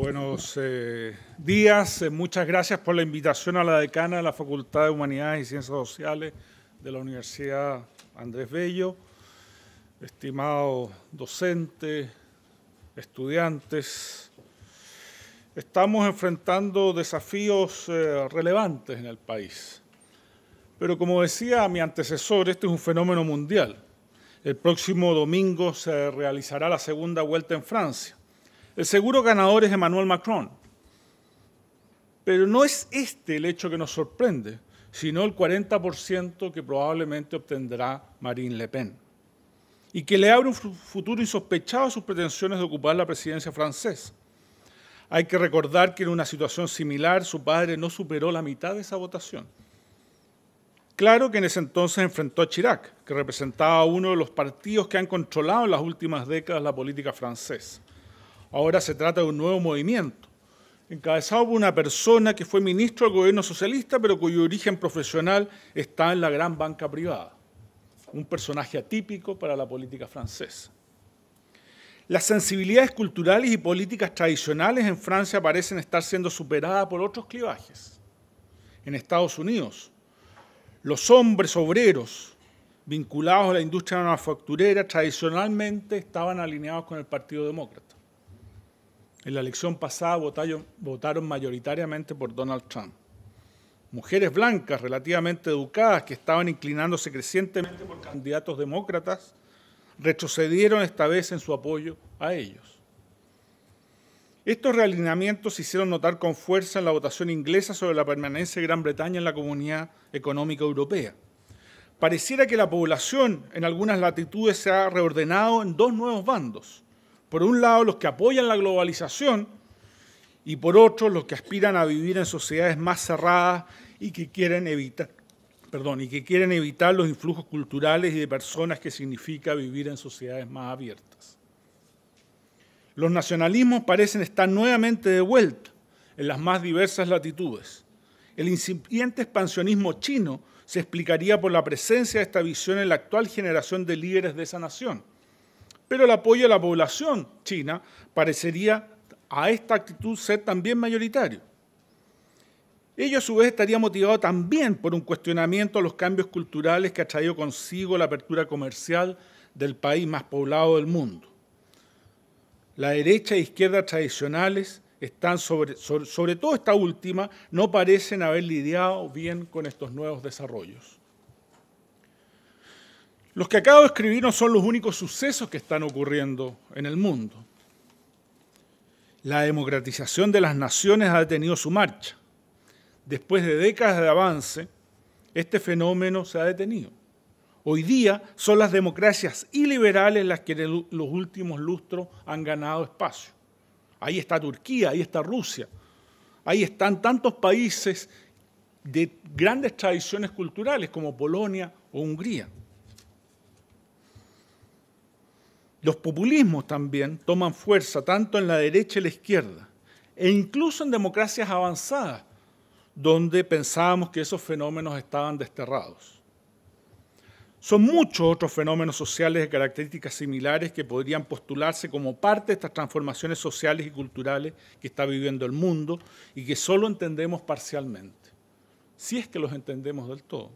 Buenos eh, días, eh, muchas gracias por la invitación a la decana de la Facultad de Humanidades y Ciencias Sociales de la Universidad Andrés Bello, estimados docentes, estudiantes. Estamos enfrentando desafíos eh, relevantes en el país, pero como decía mi antecesor, este es un fenómeno mundial. El próximo domingo se realizará la segunda vuelta en Francia el seguro ganador es Emmanuel Macron. Pero no es este el hecho que nos sorprende, sino el 40% que probablemente obtendrá Marine Le Pen, y que le abre un futuro insospechado a sus pretensiones de ocupar la presidencia francesa. Hay que recordar que en una situación similar su padre no superó la mitad de esa votación. Claro que en ese entonces enfrentó a Chirac, que representaba uno de los partidos que han controlado en las últimas décadas la política francesa. Ahora se trata de un nuevo movimiento, encabezado por una persona que fue ministro del gobierno socialista, pero cuyo origen profesional está en la gran banca privada. Un personaje atípico para la política francesa. Las sensibilidades culturales y políticas tradicionales en Francia parecen estar siendo superadas por otros clivajes. En Estados Unidos, los hombres obreros vinculados a la industria manufacturera tradicionalmente estaban alineados con el Partido Demócrata en la elección pasada votaron, mayoritariamente por Donald Trump. Mujeres blancas relativamente educadas que estaban inclinándose crecientemente por candidatos demócratas retrocedieron esta vez en su apoyo a ellos. Estos realineamientos se hicieron notar con fuerza en la votación inglesa sobre la permanencia de Gran Bretaña en la Comunidad Económica Europea. Pareciera que la población en algunas latitudes se ha reordenado en dos nuevos bandos por un lado, los que apoyan la globalización y por otro, los que aspiran a vivir en sociedades más cerradas y que quieren evitar, perdón, y que quieren evitar los influjos culturales y de personas que significa vivir en sociedades más abiertas. Los nacionalismos parecen estar nuevamente de vuelta en las más diversas latitudes. El incipiente expansionismo chino se explicaría por la presencia de esta visión en la actual generación de líderes de esa nación pero el apoyo de la población china parecería a esta actitud ser también mayoritario. Ello a su vez estaría motivado también por un cuestionamiento a los cambios culturales que ha traído consigo la apertura comercial del país más poblado del mundo. La derecha e izquierda tradicionales están sobre, sobre todo esta última, no parecen haber lidiado bien con estos nuevos desarrollos. Los que acabo de escribir no son los únicos sucesos que están ocurriendo en el mundo. La democratización de las naciones ha detenido su marcha. Después de décadas de avance, este fenómeno se ha detenido. Hoy día son las democracias iliberales las que en los últimos lustros han ganado espacio. Ahí está Turquía, ahí está Rusia, ahí están tantos países de grandes tradiciones culturales como Polonia o Hungría. Los populismos también toman fuerza tanto en la derecha y la izquierda, e incluso en democracias avanzadas, donde pensábamos que esos fenómenos estaban desterrados. Son muchos otros fenómenos sociales de características similares que podrían postularse como parte de estas transformaciones sociales y culturales que está viviendo el mundo y que solo entendemos parcialmente, si es que los entendemos del todo.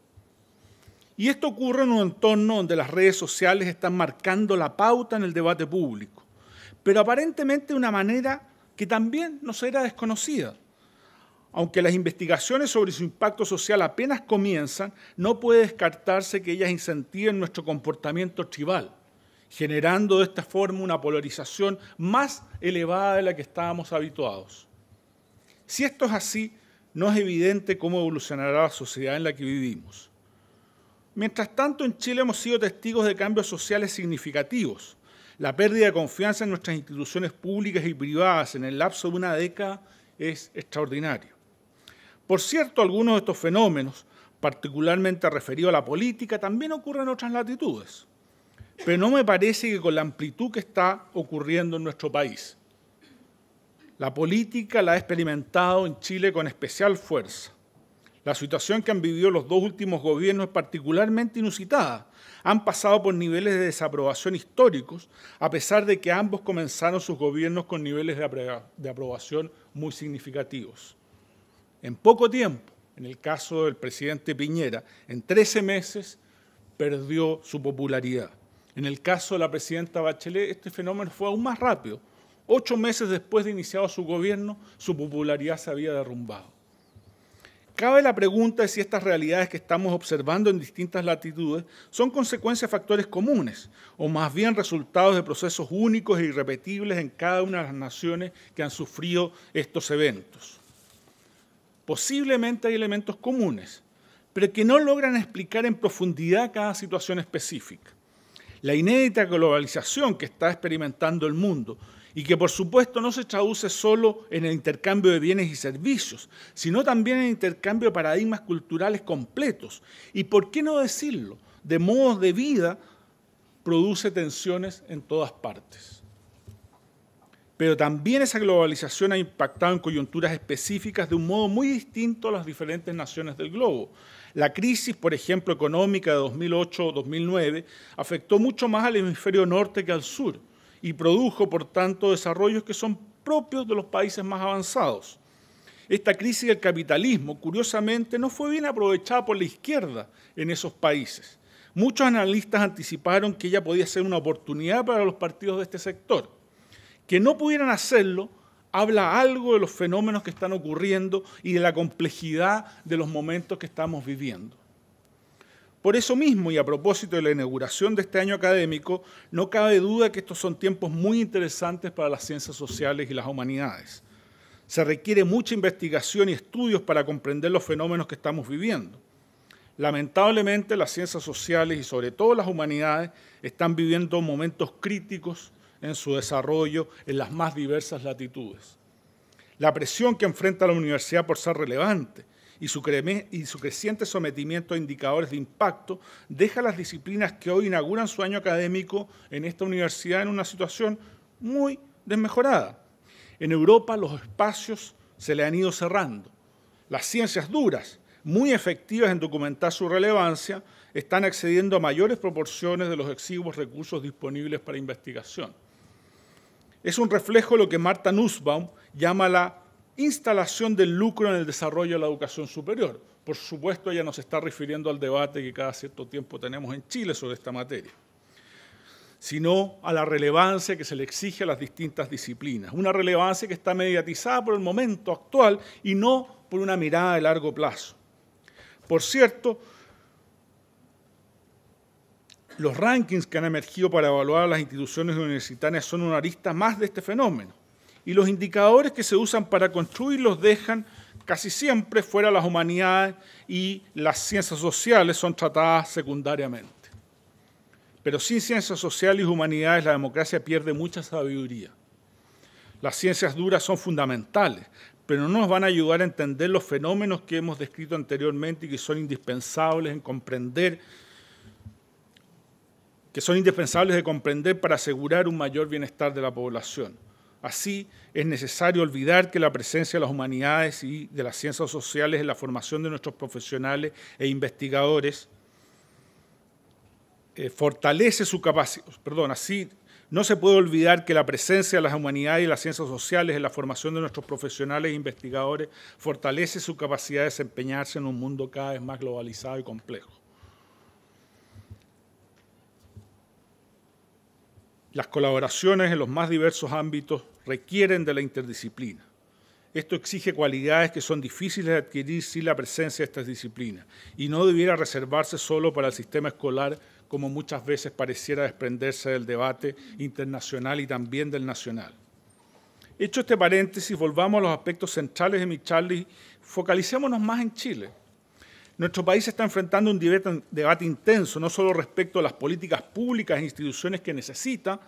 Y esto ocurre en un entorno donde las redes sociales están marcando la pauta en el debate público, pero aparentemente de una manera que también nos era desconocida. Aunque las investigaciones sobre su impacto social apenas comienzan, no puede descartarse que ellas incentiven nuestro comportamiento tribal, generando de esta forma una polarización más elevada de la que estábamos habituados. Si esto es así, no es evidente cómo evolucionará la sociedad en la que vivimos. Mientras tanto, en Chile hemos sido testigos de cambios sociales significativos. La pérdida de confianza en nuestras instituciones públicas y privadas en el lapso de una década es extraordinaria. Por cierto, algunos de estos fenómenos, particularmente referidos a la política, también ocurren en otras latitudes. Pero no me parece que con la amplitud que está ocurriendo en nuestro país. La política la ha experimentado en Chile con especial fuerza. La situación que han vivido los dos últimos gobiernos es particularmente inusitada. Han pasado por niveles de desaprobación históricos, a pesar de que ambos comenzaron sus gobiernos con niveles de, aprobación muy significativos. En poco tiempo, en el caso del presidente Piñera, en 13 meses perdió su popularidad. En el caso de la presidenta Bachelet, este fenómeno fue aún más rápido. Ocho meses después de iniciado su gobierno, su popularidad se había derrumbado. Cabe la pregunta de si estas realidades que estamos observando en distintas latitudes son consecuencia de factores comunes o más bien resultados de procesos únicos e irrepetibles en cada una de las naciones que han sufrido estos eventos. Posiblemente hay elementos comunes, pero que no logran explicar en profundidad cada situación específica. La inédita globalización que está experimentando el mundo y que por supuesto no se traduce solo en el intercambio de bienes y servicios, sino también en el intercambio de paradigmas culturales completos. ¿Y por qué no decirlo? De modos de vida produce tensiones en todas partes. Pero también esa globalización ha impactado en coyunturas específicas de un modo muy distinto a las diferentes naciones del globo. La crisis, por ejemplo, económica de 2008-2009 afectó mucho más al hemisferio norte que al sur y produjo, por tanto, desarrollos que son propios de los países más avanzados. Esta crisis del capitalismo, curiosamente, no fue bien aprovechada por la izquierda en esos países. Muchos analistas anticiparon que ella podía ser una oportunidad para los partidos de este sector. Que no pudieran hacerlo habla algo de los fenómenos que están ocurriendo y de la complejidad de los momentos que estamos viviendo. Por eso mismo, y a propósito de la inauguración de este año académico, no cabe duda que estos son tiempos muy interesantes para las ciencias sociales y las humanidades. Se requiere mucha investigación y estudios para comprender los fenómenos que estamos viviendo. Lamentablemente, las ciencias sociales y sobre todo las humanidades están viviendo momentos críticos en su desarrollo en las más diversas latitudes. La presión que enfrenta la universidad por ser relevante, y su, creciente sometimiento a indicadores de impacto deja las disciplinas que hoy inauguran su año académico en esta universidad en una situación muy desmejorada. En Europa los espacios se le han ido cerrando. Las ciencias duras, muy efectivas en documentar su relevancia, están accediendo a mayores proporciones de los exiguos recursos disponibles para investigación. Es un reflejo de lo que Marta Nussbaum llama la instalación del lucro en el desarrollo de la educación superior. Por supuesto, ella nos está refiriendo al debate que cada cierto tiempo tenemos en Chile sobre esta materia, sino a la relevancia que se le exige a las distintas disciplinas. Una relevancia que está mediatizada por el momento actual y no por una mirada de largo plazo. Por cierto, los rankings que han emergido para evaluar las instituciones universitarias son una arista más de este fenómeno y los indicadores que se usan para construirlos dejan casi siempre fuera las humanidades y las ciencias sociales son tratadas secundariamente. Pero sin ciencias sociales y humanidades la democracia pierde mucha sabiduría. Las ciencias duras son fundamentales, pero no nos van a ayudar a entender los fenómenos que hemos descrito anteriormente y que son indispensables en comprender que son indispensables de comprender para asegurar un mayor bienestar de la población. Así, es necesario olvidar que la presencia de las humanidades y de las ciencias sociales en la formación de nuestros profesionales e investigadores eh, fortalece su capacidad, perdón, así no se puede olvidar que la presencia de las humanidades y las ciencias sociales en la formación de nuestros profesionales e investigadores fortalece su capacidad de desempeñarse en un mundo cada vez más globalizado y complejo. Las colaboraciones en los más diversos ámbitos requieren de la interdisciplina. Esto exige cualidades que son difíciles de adquirir sin la presencia de estas disciplinas y no debiera reservarse solo para el sistema escolar como muchas veces pareciera desprenderse del debate internacional y también del nacional. Hecho este paréntesis, volvamos a los aspectos centrales de mi charla y focalicémonos más en Chile. Nuestro país está enfrentando un debate, un debate intenso, no solo respecto a las políticas públicas e instituciones que necesita,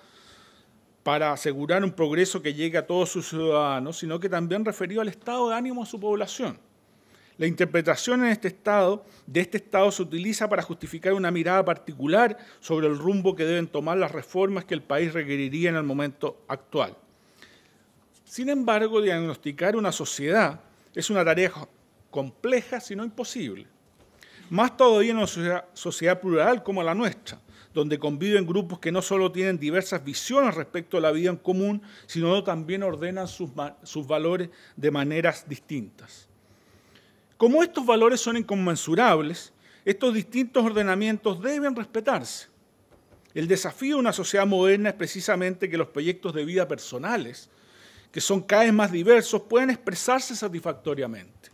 para asegurar un progreso que llegue a todos sus ciudadanos, sino que también referido al estado de ánimo de su población. La interpretación en este estado, de este estado se utiliza para justificar una mirada particular sobre el rumbo que deben tomar las reformas que el país requeriría en el momento actual. Sin embargo, diagnosticar una sociedad es una tarea compleja, si no imposible. Más todavía en una sociedad plural como la nuestra, donde conviven grupos que no solo tienen diversas visiones respecto a la vida en común, sino también ordenan sus, valores de maneras distintas. Como estos valores son inconmensurables, estos distintos ordenamientos deben respetarse. El desafío de una sociedad moderna es precisamente que los proyectos de vida personales, que son cada vez más diversos, puedan expresarse satisfactoriamente.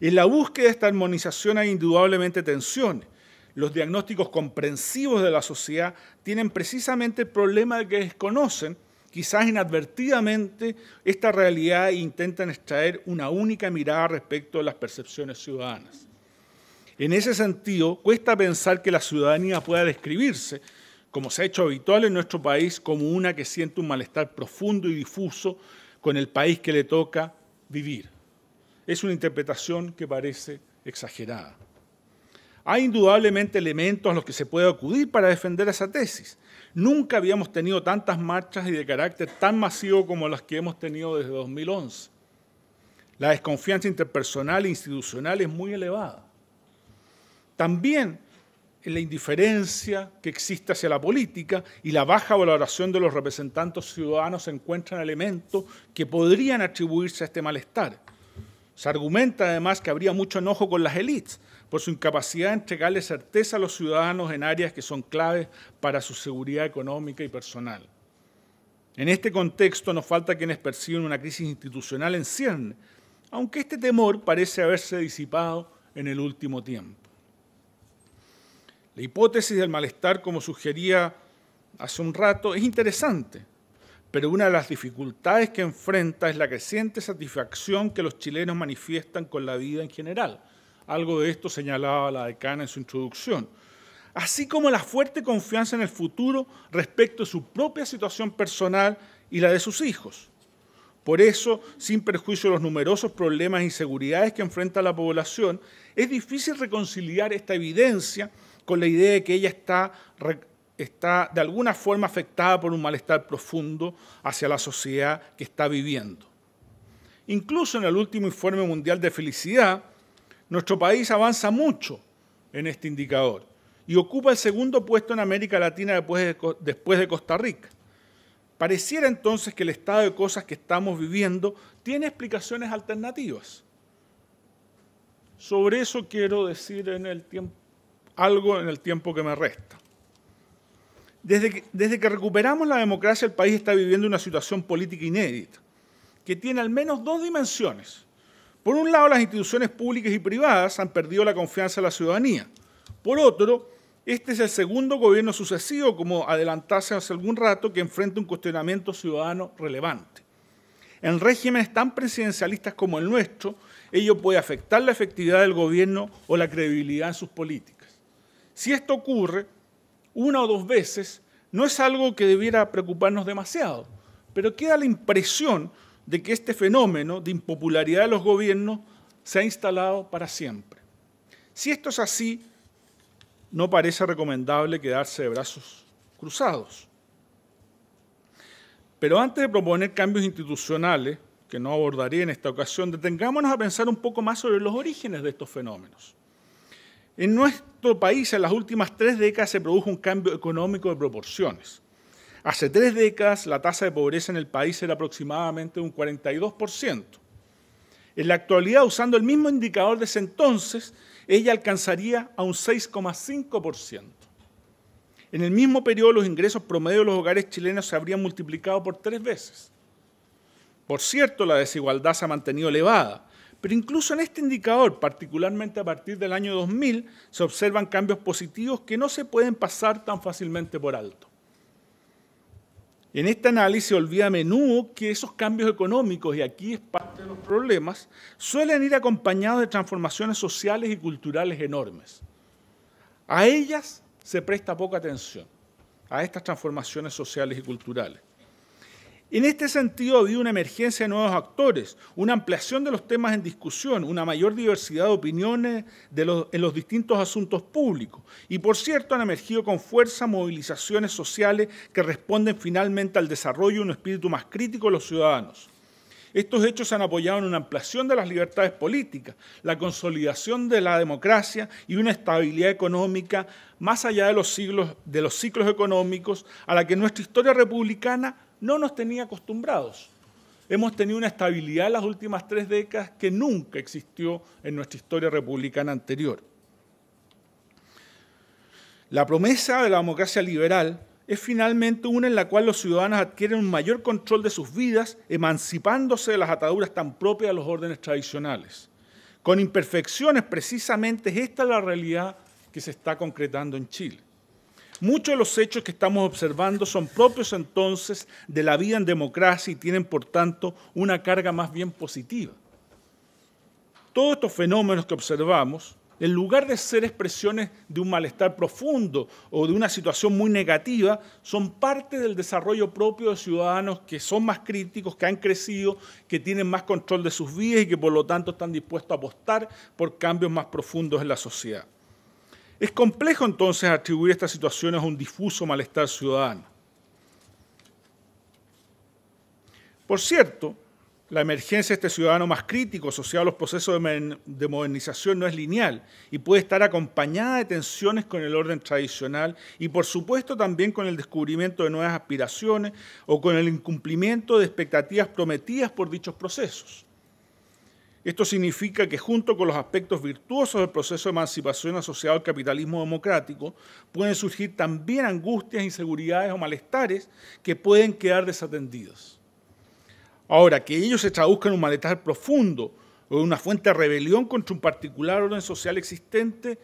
En la búsqueda de esta armonización hay indudablemente tensiones, los diagnósticos comprensivos de la sociedad tienen precisamente el problema de que desconocen, quizás inadvertidamente, esta realidad e intentan extraer una única mirada respecto a las percepciones ciudadanas. En ese sentido, cuesta pensar que la ciudadanía pueda describirse, como se ha hecho habitual en nuestro país, como una que siente un malestar profundo y difuso con el país que le toca vivir. Es una interpretación que parece exagerada. Hay indudablemente elementos a los que se puede acudir para defender esa tesis. Nunca habíamos tenido tantas marchas y de carácter tan masivo como las que hemos tenido desde 2011. La desconfianza interpersonal e institucional es muy elevada. También en la indiferencia que existe hacia la política y la baja valoración de los representantes ciudadanos se encuentran elementos que podrían atribuirse a este malestar. Se argumenta además que habría mucho enojo con las élites, por su incapacidad de entregarle certeza a los ciudadanos en áreas que son claves para su seguridad económica y personal. En este contexto nos falta quienes perciben una crisis institucional en cierne, aunque este temor parece haberse disipado en el último tiempo. La hipótesis del malestar, como sugería hace un rato, es interesante, pero una de las dificultades que enfrenta es la creciente satisfacción que los chilenos manifiestan con la vida en general algo de esto señalaba la decana en su introducción. Así como la fuerte confianza en el futuro respecto a su propia situación personal y la de sus hijos. Por eso, sin perjuicio de los numerosos problemas e inseguridades que enfrenta la población, es difícil reconciliar esta evidencia con la idea de que ella está, está de alguna forma afectada por un malestar profundo hacia la sociedad que está viviendo. Incluso en el último informe mundial de felicidad, nuestro país avanza mucho en este indicador y ocupa el segundo puesto en América Latina después de, Costa Rica. Pareciera entonces que el estado de cosas que estamos viviendo tiene explicaciones alternativas. Sobre eso quiero decir algo en el tiempo que me resta. desde que, recuperamos la democracia, el país está viviendo una situación política inédita, que tiene al menos dos dimensiones. Por un lado, las instituciones públicas y privadas han perdido la confianza de la ciudadanía. Por otro, este es el segundo gobierno sucesivo, como adelantarse hace algún rato, que enfrenta un cuestionamiento ciudadano relevante. En regímenes tan presidencialistas como el nuestro, ello puede afectar la efectividad del gobierno o la credibilidad en sus políticas. Si esto ocurre una o dos veces, no es algo que debiera preocuparnos demasiado, pero queda la impresión de que este fenómeno de impopularidad de los gobiernos se ha instalado para siempre. Si esto es así, no parece recomendable quedarse de brazos cruzados. Pero antes de proponer cambios institucionales, que no abordaré en esta ocasión, detengámonos a pensar un poco más sobre los orígenes de estos fenómenos. En nuestro país, en las últimas tres décadas, se produjo un cambio económico de proporciones. Hace tres décadas la tasa de pobreza en el país era aproximadamente un 42%. En la actualidad, usando el mismo indicador de entonces, ella alcanzaría a un 6,5%. En el mismo periodo, los ingresos promedio de los hogares chilenos se habrían multiplicado por tres veces. Por cierto, la desigualdad se ha mantenido elevada, pero incluso en este indicador, particularmente a partir del año 2000, se observan cambios positivos que no se pueden pasar tan fácilmente por alto. En este análisis se olvida a menudo que esos cambios económicos, y aquí es parte de los problemas, suelen ir acompañados de transformaciones sociales y culturales enormes. A ellas se presta poca atención, a estas transformaciones sociales y culturales. En este sentido, ha habido una emergencia de nuevos actores, una ampliación de los temas en discusión, una mayor diversidad de opiniones en los distintos asuntos públicos. Y por cierto, han emergido con fuerza movilizaciones sociales que responden finalmente al desarrollo de un espíritu más crítico de los ciudadanos. Estos hechos se han apoyado en una ampliación de las libertades políticas, la consolidación de la democracia y una estabilidad económica más allá de los, siglos, de los ciclos económicos a la que nuestra historia republicana no nos tenía acostumbrados. Hemos tenido una estabilidad en las últimas tres décadas que nunca existió en nuestra historia republicana anterior. La promesa de la democracia liberal es finalmente una en la cual los ciudadanos adquieren un mayor control de sus vidas, emancipándose de las ataduras tan propias a los órdenes tradicionales. Con imperfecciones, precisamente esta es la realidad que se está concretando en Chile. Muchos de los hechos que estamos observando son propios entonces de la vida en democracia y tienen por tanto una carga más bien positiva. Todos estos fenómenos que observamos, en lugar de ser expresiones de un malestar profundo o de una situación muy negativa, son parte del desarrollo propio de ciudadanos que son más críticos, que han crecido, que tienen más control de sus vidas y que por lo tanto están dispuestos a apostar por cambios más profundos en la sociedad. Es complejo entonces atribuir estas situaciones a un difuso malestar ciudadano. Por cierto, la emergencia de este ciudadano más crítico asociado a los procesos de modernización no es lineal y puede estar acompañada de tensiones con el orden tradicional y por supuesto también con el descubrimiento de nuevas aspiraciones o con el incumplimiento de expectativas prometidas por dichos procesos. Esto significa que junto con los aspectos virtuosos del proceso de emancipación asociado al capitalismo democrático, pueden surgir también angustias, inseguridades o malestares que pueden quedar desatendidos. Ahora, que ellos se traduzcan en un malestar profundo o en una fuente de rebelión contra un particular orden social existente,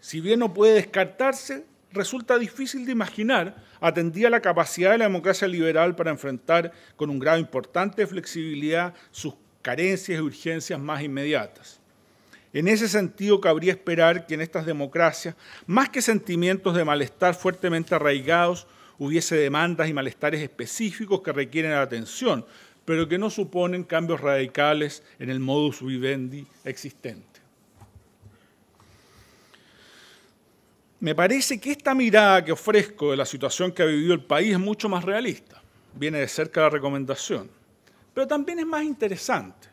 si bien no puede descartarse, resulta difícil de imaginar, atendida la capacidad de la democracia liberal para enfrentar con un grado importante de flexibilidad sus carencias y urgencias más inmediatas. En ese sentido, cabría esperar que en estas democracias, más que sentimientos de malestar fuertemente arraigados, hubiese demandas y malestares específicos que requieren atención, pero que no suponen cambios radicales en el modus vivendi existente. Me parece que esta mirada que ofrezco de la situación que ha vivido el país es mucho más realista. Viene de cerca la recomendación pero también es más interesante.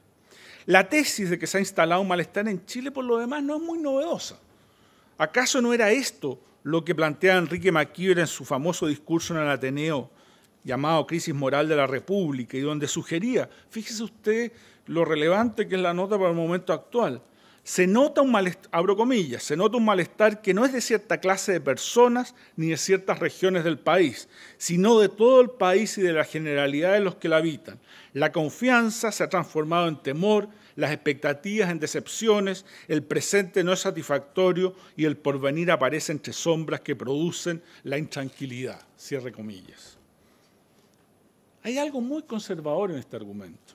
La tesis de que se ha instalado un malestar en Chile, por lo demás, no es muy novedosa. ¿Acaso no era esto lo que plantea Enrique Maquiver en su famoso discurso en el Ateneo llamado Crisis Moral de la República y donde sugería, fíjese usted lo relevante que es la nota para el momento actual, se nota un malestar, abro comillas, se nota un malestar que no es de cierta clase de personas ni de ciertas regiones del país, sino de todo el país y de la generalidad de los que la habitan. La confianza se ha transformado en temor, las expectativas en decepciones, el presente no es satisfactorio y el porvenir aparece entre sombras que producen la intranquilidad. Cierre comillas. Hay algo muy conservador en este argumento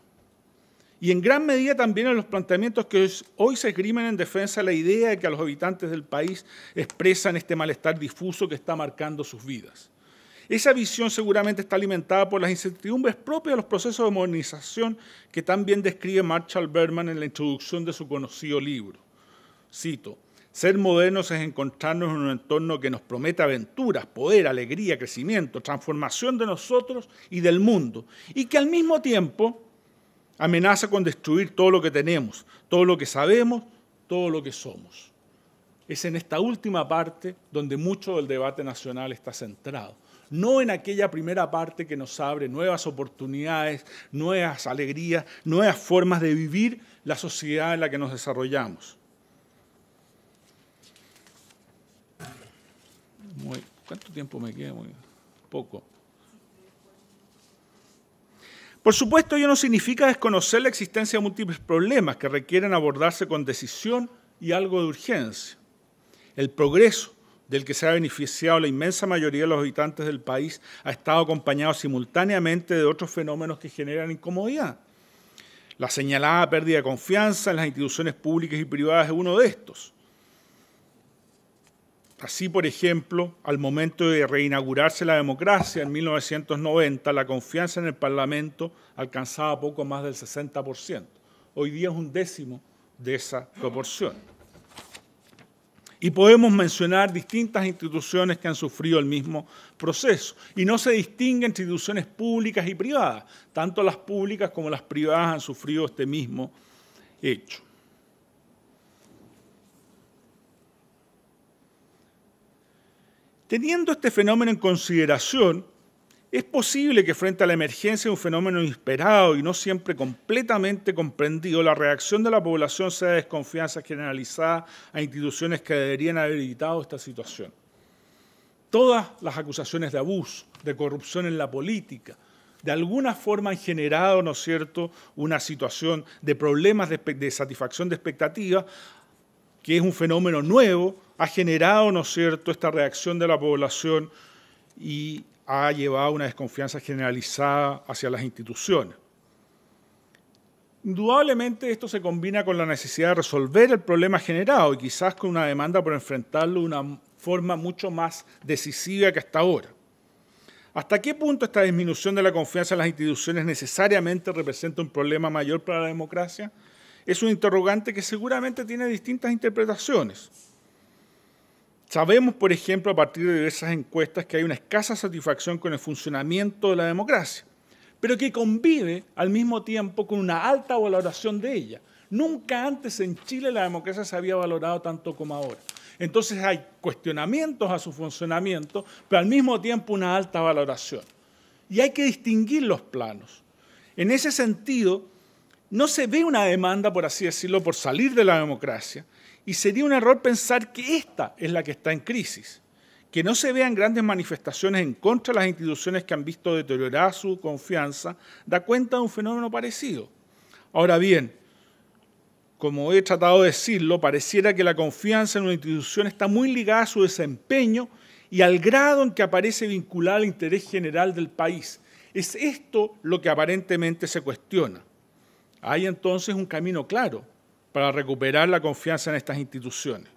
y en gran medida también en los planteamientos que hoy se esgrimen en defensa de la idea de que a los habitantes del país expresan este malestar difuso que está marcando sus vidas. Esa visión seguramente está alimentada por las incertidumbres propias de los procesos de modernización que también describe Marshall Berman en la introducción de su conocido libro. Cito, ser modernos es encontrarnos en un entorno que nos promete aventuras, poder, alegría, crecimiento, transformación de nosotros y del mundo, y que al mismo tiempo amenaza con destruir todo lo que tenemos, todo lo que sabemos, todo lo que somos. Es en esta última parte donde mucho del debate nacional está centrado. No en aquella primera parte que nos abre nuevas oportunidades, nuevas alegrías, nuevas formas de vivir la sociedad en la que nos desarrollamos. ¿Cuánto tiempo me queda? poco. Por supuesto, ello no significa desconocer la existencia de múltiples problemas que requieren abordarse con decisión y algo de urgencia. El progreso del que se ha beneficiado la inmensa mayoría de los habitantes del país ha estado acompañado simultáneamente de otros fenómenos que generan incomodidad. La señalada pérdida de confianza en las instituciones públicas y privadas es uno de estos. Así, por ejemplo, al momento de reinaugurarse la democracia en 1990, la confianza en el Parlamento alcanzaba poco más del 60%. Hoy día es un décimo de esa proporción. Y podemos mencionar distintas instituciones que han sufrido el mismo proceso. Y no se distingue instituciones públicas y privadas. Tanto las públicas como las privadas han sufrido este mismo hecho. Teniendo este fenómeno en consideración, es posible que frente a la emergencia de un fenómeno inesperado y no siempre completamente comprendido, la reacción de la población sea de desconfianza generalizada a instituciones que deberían haber evitado esta situación. Todas las acusaciones de abuso, de corrupción en la política, de alguna forma han generado, ¿no es cierto?, una situación de problemas de, de satisfacción de expectativas que es un fenómeno nuevo, ha generado, ¿no es cierto?, esta reacción de la población y ha llevado a una desconfianza generalizada hacia las instituciones. Indudablemente esto se combina con la necesidad de resolver el problema generado y quizás con una demanda por enfrentarlo de una forma mucho más decisiva que hasta ahora. ¿Hasta qué punto esta disminución de la confianza en las instituciones necesariamente representa un problema mayor para la democracia? es un interrogante que seguramente tiene distintas interpretaciones. Sabemos, por ejemplo, a partir de diversas encuestas que hay una escasa satisfacción con el funcionamiento de la democracia, pero que convive al mismo tiempo con una alta valoración de ella. Nunca antes en Chile la democracia se había valorado tanto como ahora. Entonces hay cuestionamientos a su funcionamiento, pero al mismo tiempo una alta valoración. Y hay que distinguir los planos. En ese sentido, no se ve una demanda, por así decirlo, por salir de la democracia, y sería un error pensar que esta es la que está en crisis. Que no se vean grandes manifestaciones en contra de las instituciones que han visto deteriorar su confianza, da cuenta de un fenómeno parecido. Ahora bien, como he tratado de decirlo, pareciera que la confianza en una institución está muy ligada a su desempeño y al grado en que aparece vinculada al interés general del país. Es esto lo que aparentemente se cuestiona. Hay entonces un camino claro para recuperar la confianza en estas instituciones.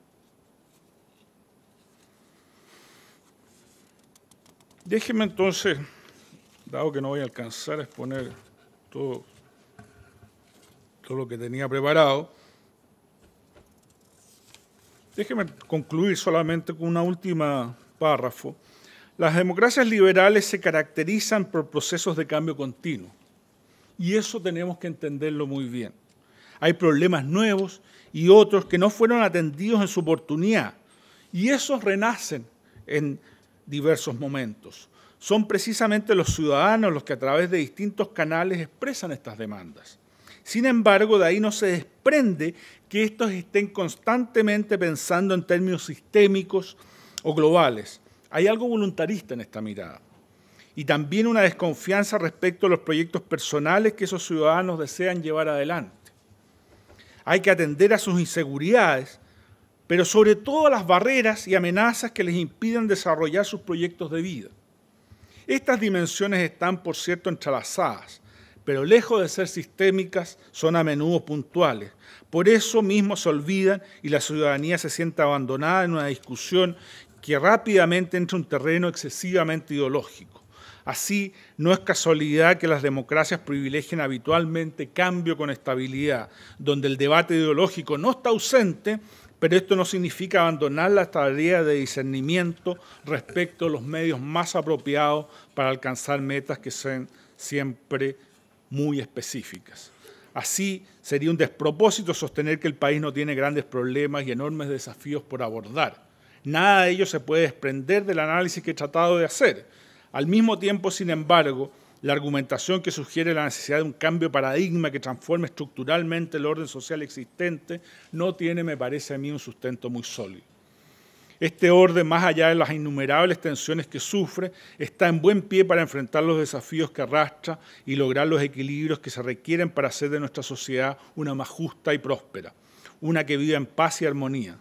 Déjeme entonces, dado que no voy a alcanzar a exponer todo, todo lo que tenía preparado, déjeme concluir solamente con una última párrafo. Las democracias liberales se caracterizan por procesos de cambio continuo. Y eso tenemos que entenderlo muy bien. Hay problemas nuevos y otros que no fueron atendidos en su oportunidad. Y esos renacen en diversos momentos. Son precisamente los ciudadanos los que a través de distintos canales expresan estas demandas. Sin embargo, de ahí no se desprende que estos estén constantemente pensando en términos sistémicos o globales. Hay algo voluntarista en esta mirada y también una desconfianza respecto a los proyectos personales que esos ciudadanos desean llevar adelante. Hay que atender a sus inseguridades, pero sobre todo a las barreras y amenazas que les impiden desarrollar sus proyectos de vida. Estas dimensiones están, por cierto, entrelazadas, pero lejos de ser sistémicas, son a menudo puntuales. Por eso mismo se olvidan y la ciudadanía se siente abandonada en una discusión que rápidamente entra en un terreno excesivamente ideológico. Así, no es casualidad que las democracias privilegien habitualmente cambio con estabilidad, donde el debate ideológico no está ausente, pero esto no significa abandonar la tarea de discernimiento respecto a los medios más apropiados para alcanzar metas que sean siempre muy específicas. Así, sería un despropósito sostener que el país no tiene grandes problemas y enormes desafíos por abordar. Nada de ello se puede desprender del análisis que he tratado de hacer al mismo tiempo, sin embargo, la argumentación que sugiere la necesidad de un cambio paradigma que transforme estructuralmente el orden social existente no tiene, me parece a mí, un sustento muy sólido. Este orden, más allá de las innumerables tensiones que sufre, está en buen pie para enfrentar los desafíos que arrastra y lograr los equilibrios que se requieren para hacer de nuestra sociedad una más justa y próspera, una que viva en paz y armonía.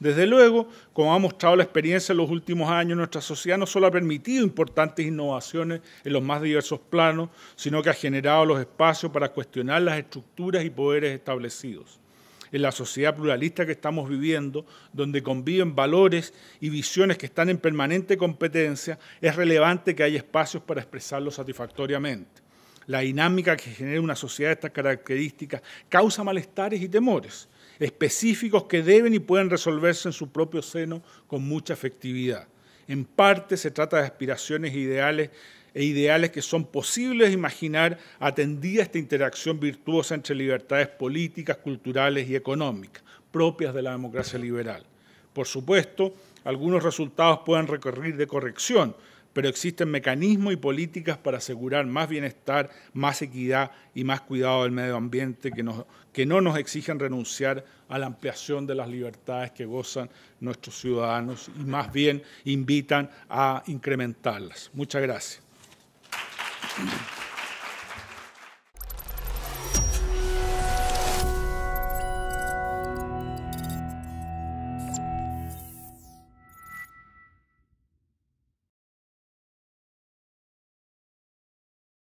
Desde luego, como ha mostrado la experiencia en los últimos años, nuestra sociedad no solo ha permitido importantes innovaciones en los más diversos planos, sino que ha generado los espacios para cuestionar las estructuras y poderes establecidos. En la sociedad pluralista que estamos viviendo, donde conviven valores y visiones que están en permanente competencia, es relevante que haya espacios para expresarlos satisfactoriamente. La dinámica que genera una sociedad de estas características causa malestares y temores específicos que deben y pueden resolverse en su propio seno con mucha efectividad. En parte se trata de aspiraciones ideales e ideales que son posibles de imaginar atendida esta interacción virtuosa entre libertades políticas, culturales y económicas, propias de la democracia liberal. Por supuesto, algunos resultados pueden recorrer de corrección, pero existen mecanismos y políticas para asegurar más bienestar, más equidad y más cuidado del medio ambiente que, que no nos exigen renunciar a la ampliación de las libertades que gozan nuestros ciudadanos y más bien invitan a incrementarlas. Muchas gracias.